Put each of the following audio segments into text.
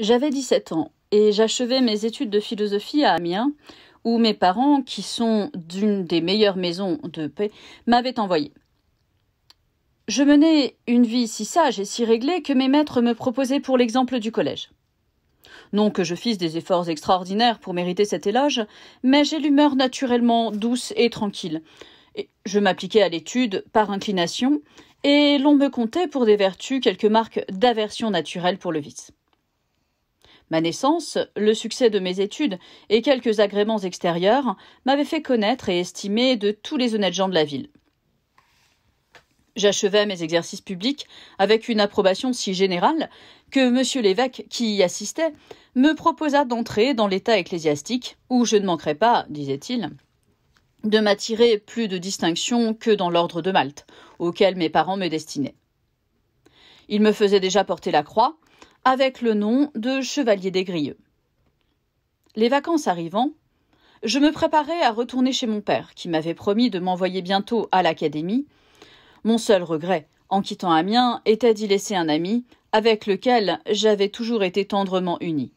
J'avais 17 ans et j'achevais mes études de philosophie à Amiens, où mes parents, qui sont d'une des meilleures maisons de paix, m'avaient envoyé. Je menais une vie si sage et si réglée que mes maîtres me proposaient pour l'exemple du collège. Non que je fisse des efforts extraordinaires pour mériter cet éloge, mais j'ai l'humeur naturellement douce et tranquille. Je m'appliquais à l'étude par inclination, et l'on me comptait pour des vertus quelques marques d'aversion naturelle pour le vice. Ma naissance, le succès de mes études et quelques agréments extérieurs m'avaient fait connaître et estimer de tous les honnêtes gens de la ville. J'achevais mes exercices publics avec une approbation si générale que M. l'évêque, qui y assistait, me proposa d'entrer dans l'état ecclésiastique, où je ne manquerais pas, disait-il, de m'attirer plus de distinction que dans l'ordre de Malte, auquel mes parents me destinaient. Il me faisait déjà porter la croix, avec le nom de Chevalier des Grieux. Les vacances arrivant, je me préparais à retourner chez mon père, qui m'avait promis de m'envoyer bientôt à l'académie. Mon seul regret, en quittant Amiens, était d'y laisser un ami, avec lequel j'avais toujours été tendrement uni.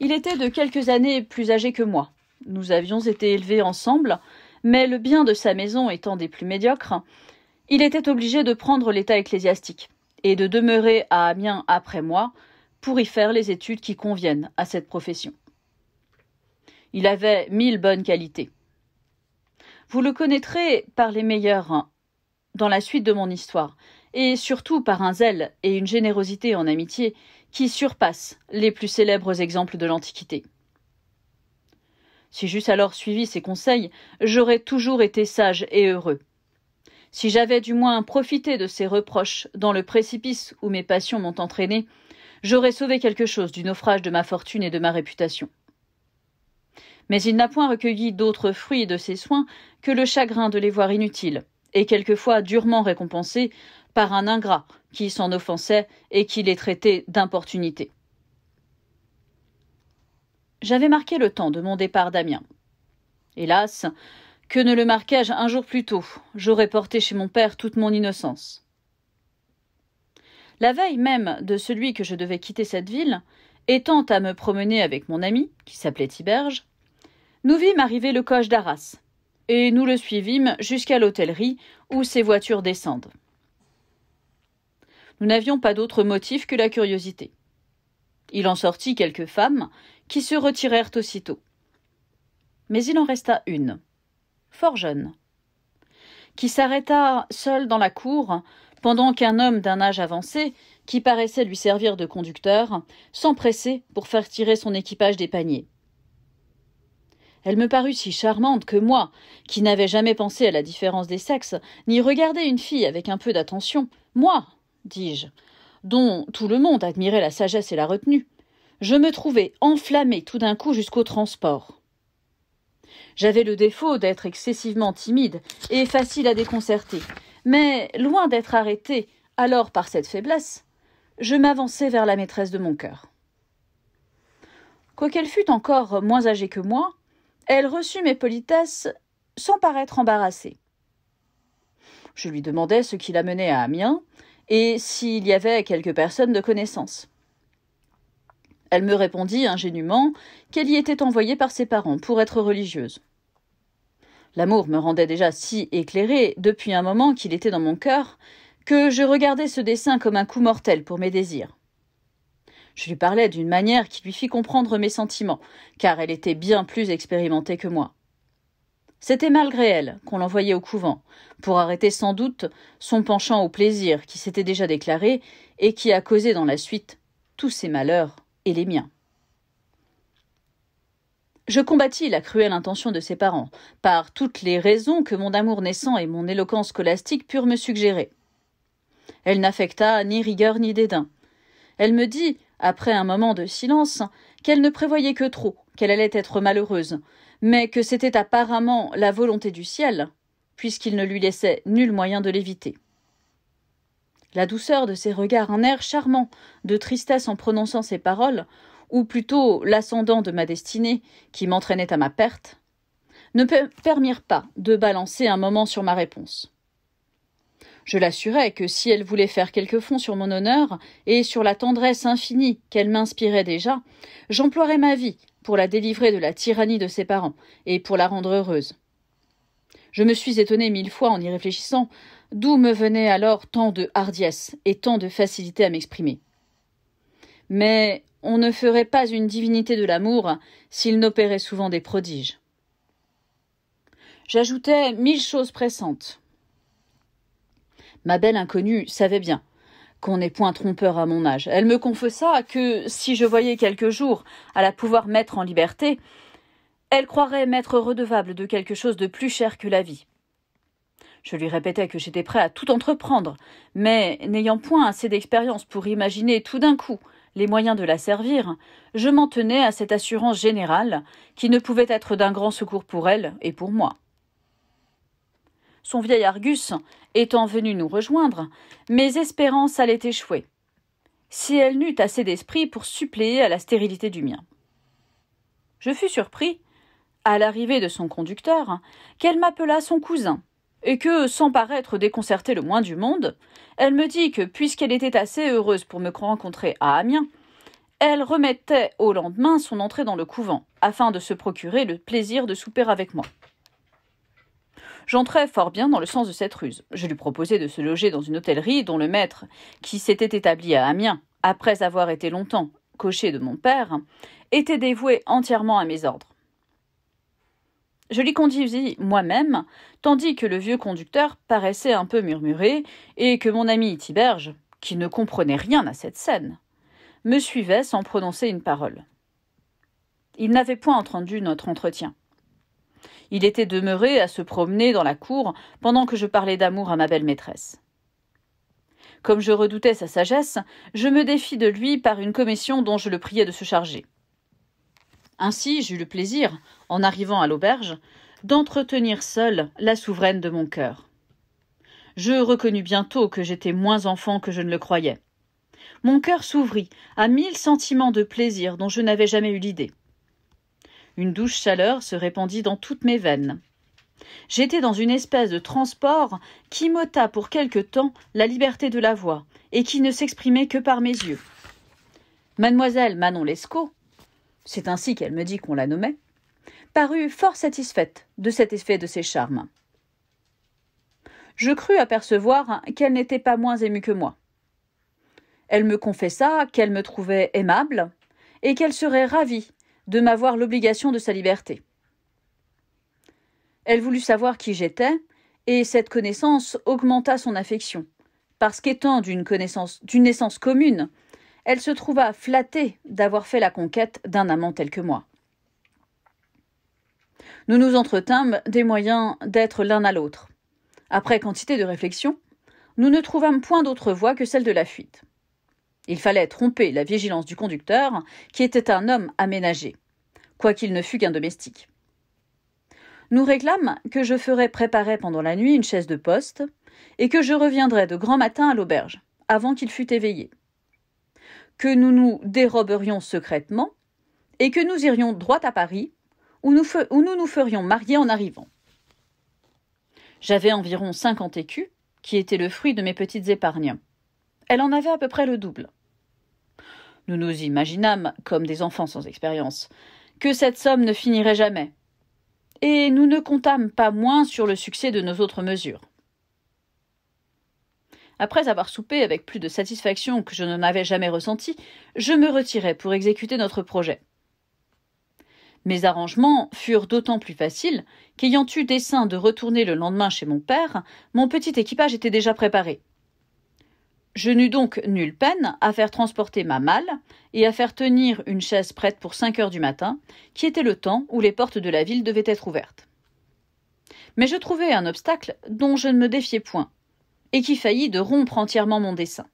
Il était de quelques années plus âgé que moi. Nous avions été élevés ensemble, mais le bien de sa maison étant des plus médiocres, il était obligé de prendre l'état ecclésiastique et de demeurer à Amiens après moi pour y faire les études qui conviennent à cette profession. Il avait mille bonnes qualités. Vous le connaîtrez par les meilleurs hein, dans la suite de mon histoire, et surtout par un zèle et une générosité en amitié qui surpassent les plus célèbres exemples de l'Antiquité. Si j'eusse alors suivi ses conseils, j'aurais toujours été sage et heureux. Si j'avais du moins profité de ces reproches dans le précipice où mes passions m'ont entraîné, j'aurais sauvé quelque chose du naufrage de ma fortune et de ma réputation. Mais il n'a point recueilli d'autres fruits de ses soins que le chagrin de les voir inutiles, et quelquefois durement récompensés par un ingrat qui s'en offensait et qui les traitait d'importunité. J'avais marqué le temps de mon départ d'Amiens. Hélas, que ne le marquais-je un jour plus tôt J'aurais porté chez mon père toute mon innocence. La veille même de celui que je devais quitter cette ville, étant à me promener avec mon ami, qui s'appelait Tiberge, nous vîmes arriver le coche d'Arras, et nous le suivîmes jusqu'à l'hôtellerie où ses voitures descendent. Nous n'avions pas d'autre motif que la curiosité. Il en sortit quelques femmes qui se retirèrent aussitôt. Mais il en resta une, fort jeune, qui s'arrêta seul dans la cour pendant qu'un homme d'un âge avancé, qui paraissait lui servir de conducteur, s'empressait pour faire tirer son équipage des paniers. Elle me parut si charmante que moi, qui n'avais jamais pensé à la différence des sexes, ni regardé une fille avec un peu d'attention, moi, dis-je, dont tout le monde admirait la sagesse et la retenue, je me trouvai enflammé tout d'un coup jusqu'au transport. J'avais le défaut d'être excessivement timide et facile à déconcerter, mais loin d'être arrêté alors par cette faiblesse, je m'avançai vers la maîtresse de mon cœur. Quoiqu'elle fût encore moins âgée que moi, elle reçut mes politesses sans paraître embarrassée. Je lui demandai ce qui l'amenait à Amiens et s'il y avait quelques personnes de connaissance. Elle me répondit ingénument qu'elle y était envoyée par ses parents pour être religieuse. L'amour me rendait déjà si éclairé, depuis un moment qu'il était dans mon cœur, que je regardais ce dessin comme un coup mortel pour mes désirs. Je lui parlais d'une manière qui lui fit comprendre mes sentiments, car elle était bien plus expérimentée que moi. C'était malgré elle qu'on l'envoyait au couvent, pour arrêter sans doute son penchant au plaisir qui s'était déjà déclaré et qui a causé dans la suite tous ses malheurs les miens. Je combattis la cruelle intention de ses parents, par toutes les raisons que mon amour naissant et mon éloquence scolastique purent me suggérer. Elle n'affecta ni rigueur ni dédain. Elle me dit, après un moment de silence, qu'elle ne prévoyait que trop, qu'elle allait être malheureuse, mais que c'était apparemment la volonté du ciel, puisqu'il ne lui laissait nul moyen de l'éviter la douceur de ses regards, un air charmant de tristesse en prononçant ces paroles, ou plutôt l'ascendant de ma destinée qui m'entraînait à ma perte, ne permirent pas de balancer un moment sur ma réponse. Je l'assurais que si elle voulait faire quelque fond sur mon honneur et sur la tendresse infinie qu'elle m'inspirait déjà, j'emploierais ma vie pour la délivrer de la tyrannie de ses parents et pour la rendre heureuse. Je me suis étonné mille fois en y réfléchissant d'où me venait alors tant de hardiesse et tant de facilité à m'exprimer. Mais on ne ferait pas une divinité de l'amour s'il n'opérait souvent des prodiges. J'ajoutais mille choses pressantes. Ma belle inconnue savait bien qu'on n'est point trompeur à mon âge. Elle me confessa que si je voyais quelques jours à la pouvoir mettre en liberté, elle croirait m'être redevable de quelque chose de plus cher que la vie. Je lui répétais que j'étais prêt à tout entreprendre, mais n'ayant point assez d'expérience pour imaginer tout d'un coup les moyens de la servir, je m'en tenais à cette assurance générale qui ne pouvait être d'un grand secours pour elle et pour moi. Son vieil Argus étant venu nous rejoindre, mes espérances allaient échouer, si elle n'eut assez d'esprit pour suppléer à la stérilité du mien. Je fus surpris, à l'arrivée de son conducteur, qu'elle m'appela son cousin, et que, sans paraître déconcertée le moins du monde, elle me dit que, puisqu'elle était assez heureuse pour me rencontrer à Amiens, elle remettait au lendemain son entrée dans le couvent, afin de se procurer le plaisir de souper avec moi. J'entrais fort bien dans le sens de cette ruse. Je lui proposai de se loger dans une hôtellerie dont le maître, qui s'était établi à Amiens, après avoir été longtemps cocher de mon père, était dévoué entièrement à mes ordres. Je l'y conduisis moi-même, tandis que le vieux conducteur paraissait un peu murmurer, et que mon ami Tiberge, qui ne comprenait rien à cette scène, me suivait sans prononcer une parole. Il n'avait point entendu notre entretien. Il était demeuré à se promener dans la cour pendant que je parlais d'amour à ma belle maîtresse. Comme je redoutais sa sagesse, je me défis de lui par une commission dont je le priais de se charger. Ainsi, j'eus le plaisir, en arrivant à l'auberge, d'entretenir seule la souveraine de mon cœur. Je reconnus bientôt que j'étais moins enfant que je ne le croyais. Mon cœur s'ouvrit à mille sentiments de plaisir dont je n'avais jamais eu l'idée. Une douce chaleur se répandit dans toutes mes veines. J'étais dans une espèce de transport qui m'ôta pour quelque temps la liberté de la voix, et qui ne s'exprimait que par mes yeux. Mademoiselle Manon Lescaut, c'est ainsi qu'elle me dit qu'on la nommait, parut fort satisfaite de cet effet de ses charmes. Je crus apercevoir qu'elle n'était pas moins émue que moi. Elle me confessa qu'elle me trouvait aimable et qu'elle serait ravie de m'avoir l'obligation de sa liberté. Elle voulut savoir qui j'étais, et cette connaissance augmenta son affection, parce qu'étant d'une connaissance d'une naissance commune, elle se trouva flattée d'avoir fait la conquête d'un amant tel que moi. Nous nous entretîmes des moyens d'être l'un à l'autre. Après quantité de réflexions, nous ne trouvâmes point d'autre voie que celle de la fuite. Il fallait tromper la vigilance du conducteur, qui était un homme aménagé, quoiqu'il ne fût qu'un domestique. Nous réclâmes que je ferais préparer pendant la nuit une chaise de poste, et que je reviendrais de grand matin à l'auberge, avant qu'il fût éveillé que nous nous déroberions secrètement et que nous irions droit à Paris, où nous, nous nous ferions marier en arrivant. J'avais environ cinquante écus, qui étaient le fruit de mes petites épargnes. Elle en avait à peu près le double. Nous nous imaginâmes, comme des enfants sans expérience, que cette somme ne finirait jamais. Et nous ne comptâmes pas moins sur le succès de nos autres mesures. Après avoir soupé avec plus de satisfaction que je n'en avais jamais ressenti, je me retirai pour exécuter notre projet. Mes arrangements furent d'autant plus faciles qu'ayant eu dessein de retourner le lendemain chez mon père, mon petit équipage était déjà préparé. Je n'eus donc nulle peine à faire transporter ma malle et à faire tenir une chaise prête pour cinq heures du matin, qui était le temps où les portes de la ville devaient être ouvertes. Mais je trouvai un obstacle dont je ne me défiais point, et qui faillit de rompre entièrement mon dessein.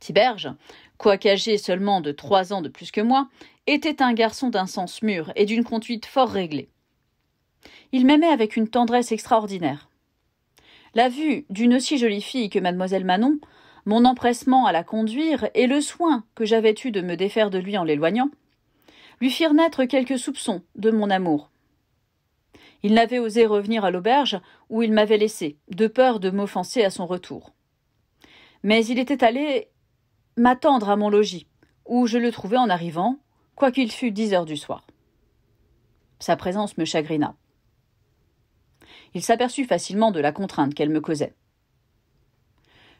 Tiberge, quoique âgé seulement de trois ans de plus que moi, était un garçon d'un sens mûr et d'une conduite fort réglée. Il m'aimait avec une tendresse extraordinaire. La vue d'une aussi jolie fille que mademoiselle Manon, mon empressement à la conduire et le soin que j'avais eu de me défaire de lui en l'éloignant, lui firent naître quelques soupçons de mon amour, il n'avait osé revenir à l'auberge où il m'avait laissé, de peur de m'offenser à son retour. Mais il était allé m'attendre à mon logis, où je le trouvais en arrivant, quoiqu'il fût dix heures du soir. Sa présence me chagrina. Il s'aperçut facilement de la contrainte qu'elle me causait.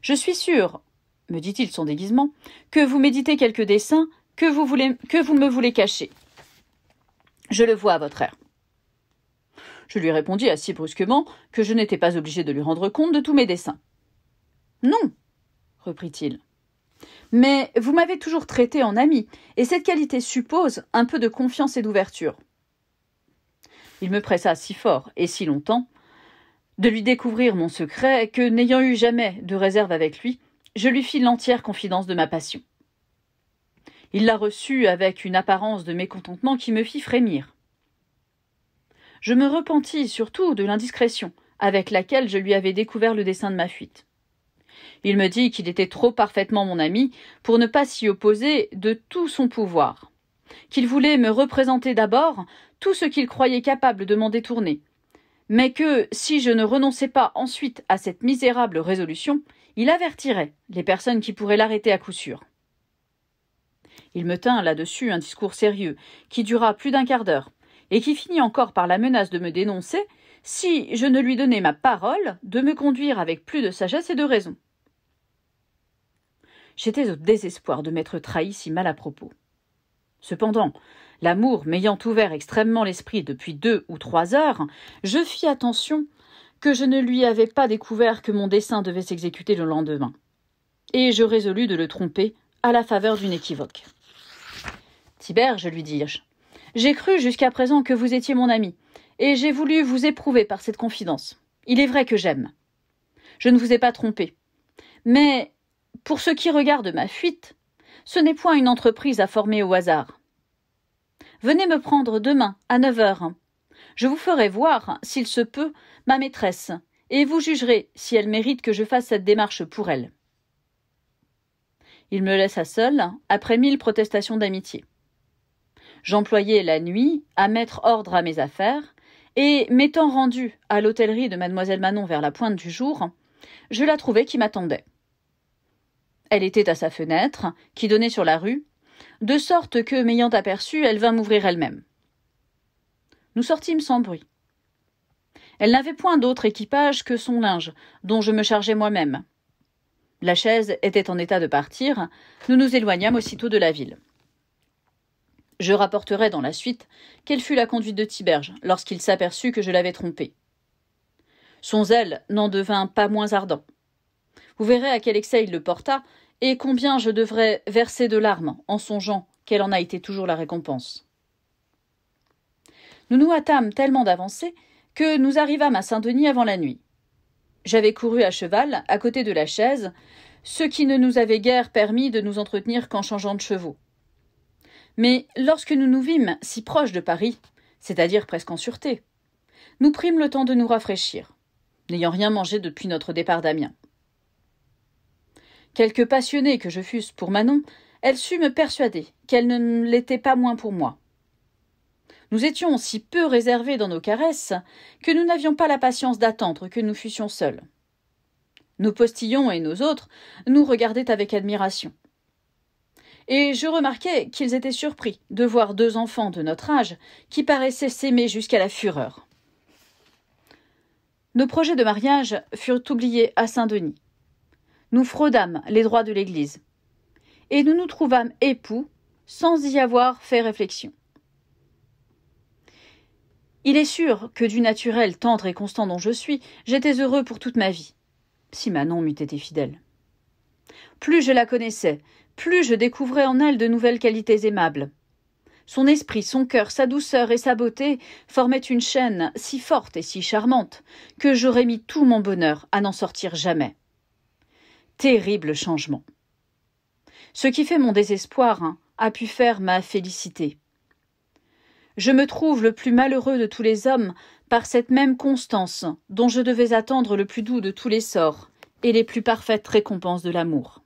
Je suis sûr, me dit-il son déguisement, que vous méditez quelque dessein que vous, voulez, que vous me voulez cacher. Je le vois à votre air. Je lui répondis assez brusquement que je n'étais pas obligé de lui rendre compte de tous mes dessins. Non, reprit-il. Mais vous m'avez toujours traité en ami, et cette qualité suppose un peu de confiance et d'ouverture. Il me pressa si fort et si longtemps de lui découvrir mon secret que, n'ayant eu jamais de réserve avec lui, je lui fis l'entière confidence de ma passion. Il la reçut avec une apparence de mécontentement qui me fit frémir je me repentis surtout de l'indiscrétion avec laquelle je lui avais découvert le dessein de ma fuite. Il me dit qu'il était trop parfaitement mon ami pour ne pas s'y opposer de tout son pouvoir, qu'il voulait me représenter d'abord tout ce qu'il croyait capable de m'en détourner, mais que, si je ne renonçais pas ensuite à cette misérable résolution, il avertirait les personnes qui pourraient l'arrêter à coup sûr. Il me tint là-dessus un discours sérieux, qui dura plus d'un quart d'heure, et qui finit encore par la menace de me dénoncer si je ne lui donnais ma parole de me conduire avec plus de sagesse et de raison. J'étais au désespoir de m'être trahi si mal à propos. Cependant, l'amour m'ayant ouvert extrêmement l'esprit depuis deux ou trois heures, je fis attention que je ne lui avais pas découvert que mon dessein devait s'exécuter le lendemain, et je résolus de le tromper à la faveur d'une équivoque. Tibère, je lui dis-je, j'ai cru jusqu'à présent que vous étiez mon ami, et j'ai voulu vous éprouver par cette confidence. Il est vrai que j'aime. Je ne vous ai pas trompé. Mais, pour ce qui regarde ma fuite, ce n'est point une entreprise à former au hasard. Venez me prendre demain, à neuf heures. Je vous ferai voir, s'il se peut, ma maîtresse, et vous jugerez si elle mérite que je fasse cette démarche pour elle. Il me laissa seul, après mille protestations d'amitié. J'employais la nuit à mettre ordre à mes affaires, et m'étant rendu à l'hôtellerie de mademoiselle Manon vers la pointe du jour, je la trouvai qui m'attendait. Elle était à sa fenêtre, qui donnait sur la rue, de sorte que, m'ayant aperçu, elle vint m'ouvrir elle-même. Nous sortîmes sans bruit. Elle n'avait point d'autre équipage que son linge, dont je me chargeais moi-même. La chaise était en état de partir, nous nous éloignâmes aussitôt de la ville. Je rapporterai dans la suite quelle fut la conduite de Tiberge lorsqu'il s'aperçut que je l'avais trompé. Son zèle n'en devint pas moins ardent. Vous verrez à quel excès il le porta, et combien je devrais verser de larmes en songeant quelle en a été toujours la récompense. Nous nous hâtâmes tellement d'avancer que nous arrivâmes à Saint-Denis avant la nuit. J'avais couru à cheval, à côté de la chaise, ce qui ne nous avait guère permis de nous entretenir qu'en changeant de chevaux. Mais lorsque nous nous vîmes si proches de Paris, c'est-à-dire presque en sûreté, nous prîmes le temps de nous rafraîchir, n'ayant rien mangé depuis notre départ d'Amiens. Quelque passionnée que je fusse pour Manon, elle sut me persuader qu'elle ne l'était pas moins pour moi. Nous étions si peu réservés dans nos caresses que nous n'avions pas la patience d'attendre que nous fussions seuls. Nos postillons et nos autres nous regardaient avec admiration et je remarquai qu'ils étaient surpris de voir deux enfants de notre âge qui paraissaient s'aimer jusqu'à la fureur. Nos projets de mariage furent oubliés à Saint-Denis. Nous fraudâmes les droits de l'Église, et nous nous trouvâmes époux sans y avoir fait réflexion. Il est sûr que du naturel tendre et constant dont je suis, j'étais heureux pour toute ma vie, si Manon m'eût été fidèle. Plus je la connaissais, plus je découvrais en elle de nouvelles qualités aimables. Son esprit, son cœur, sa douceur et sa beauté formaient une chaîne si forte et si charmante que j'aurais mis tout mon bonheur à n'en sortir jamais. Terrible changement. Ce qui fait mon désespoir hein, a pu faire ma félicité. Je me trouve le plus malheureux de tous les hommes par cette même constance dont je devais attendre le plus doux de tous les sorts et les plus parfaites récompenses de l'amour.